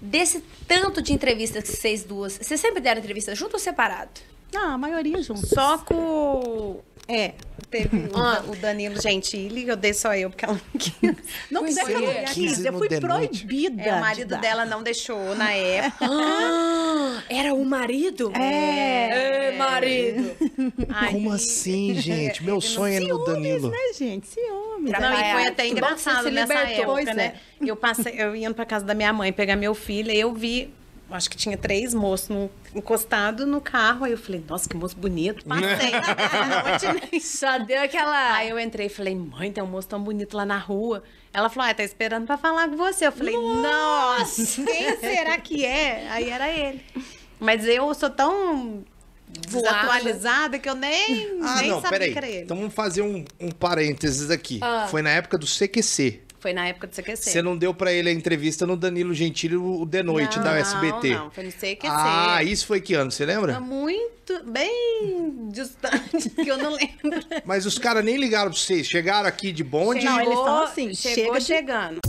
Desse tanto de entrevistas que vocês duas, vocês sempre deram entrevista junto ou separado? Ah, a maioria junto. Só com. É, teve o, o Danilo Gentili, eu dei só eu, porque ela não quis. Não quis, eu não quis, eu fui proibida. É, o marido de dela não deixou na ah, época. Ah, era o marido? É. é, é. marido. Como assim, gente? Meu sonho é no Danilo. né, gente? Ciúmes me Não, e foi até engraçado nessa libertou, época, né? É. Eu passei, eu indo pra casa da minha mãe pegar meu filho, e eu vi acho que tinha três moços no, encostado no carro. Aí eu falei, nossa, que moço bonito. Passei. Só deu aquela. Aí eu entrei e falei, mãe, tem um moço tão bonito lá na rua. Ela falou, ah, tá esperando pra falar com você. Eu falei, nossa quem será que é? Aí era ele. Mas eu sou tão desatualizada que eu nem, ah, nem não, sabia peraí. que era ele. Então vamos fazer um, um parênteses aqui. Ah. Foi na época do CQC. Foi na época do CQC. Você não deu para ele a entrevista no Danilo Gentili o de noite não, da SBT. Não, foi no CQC. Ah, isso foi que ano, você lembra? Tá muito, bem distante, que eu não lembro. Mas os caras nem ligaram para vocês, chegaram aqui de bonde? Não, eles estão assim, chegou de... chegando.